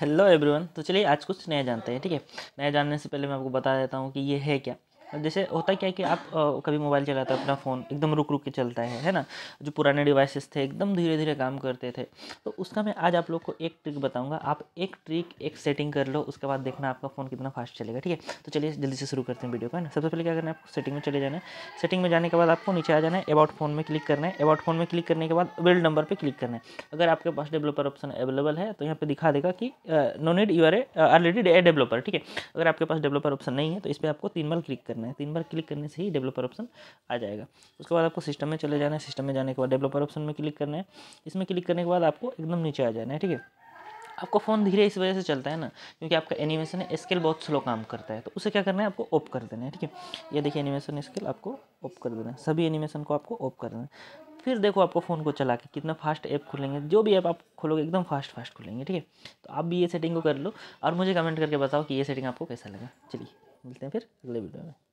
hello everyone तो चलिए आज कुछ नया जानते हैं ठीक है नया जानने से पहले मैं आपको बता देता हूँ कि ये है क्या जैसे होता क्या है कि आप आ, कभी मोबाइल चलाते अपना फ़ोन एकदम रुक रुक के चलता है है ना जो पुराने डिवाइसेस थे एकदम धीरे धीरे काम करते थे तो उसका मैं आज आप लोग को एक ट्रिक बताऊंगा आप एक ट्रिक एक सेटिंग कर लो उसके बाद देखना आपका फ़ोन कितना फास्ट चलेगा ठीक है तो चलिए जल्दी से शुरू करते हैं वीडियो को है ना सबसे पहले क्या करना है आपको सेटिंग में चले जाना है सेटिंग में जाने के बाद आपको नीचे आ जाना है अबाउट फ़ोन में क्लिक करना है अबाउट फ़ोन में क्लिक करने के बाद बिल्ड नंबर पर क्लिक करना है अगर आपके पास डेवलपर ऑप्शन अवेलेबल है तो यहाँ पर दिखा देगा कि no need you are a already a developer ठीक है अगर आपके पास डेवलपर ऑप्शन नहीं है तो इस पर आपको तीन बार क्लिक करना करना है तीन बार क्लिक करने से ही डेवलपर ऑप्शन आ जाएगा उसके बाद आपको सिस्टम में चले जाना है सिस्टम में जाने के बाद डेवलपर ऑप्शन में क्लिक करना है इसमें क्लिक करने के बाद आपको एकदम नीचे आ जाना है ठीक है आपका फ़ोन धीरे इस वजह से चलता है ना क्योंकि आपका एनिमेशन है स्केल बहुत स्लो काम करता है तो उसे क्या करना है आपको ऑफ कर देना है ठीक है ये देखिए एनिमेशन स्केल आपको ऑफ कर देना है सभी एनिमेशन को आपको ऑफ कर देना है फिर देखो आपको फ़ोन को चला के कितना फास्ट ऐप खुलेंगे जो भी ऐप आप खोलोगे एकदम फास्ट फास्ट खुलेंगे ठीक है तो आप भी ये सेटिंग को कर लो और मुझे कमेंट करके बताओ कि ये सेटिंग आपको कैसा लगा चलिए मिलते हैं फिर अगले वीडियो में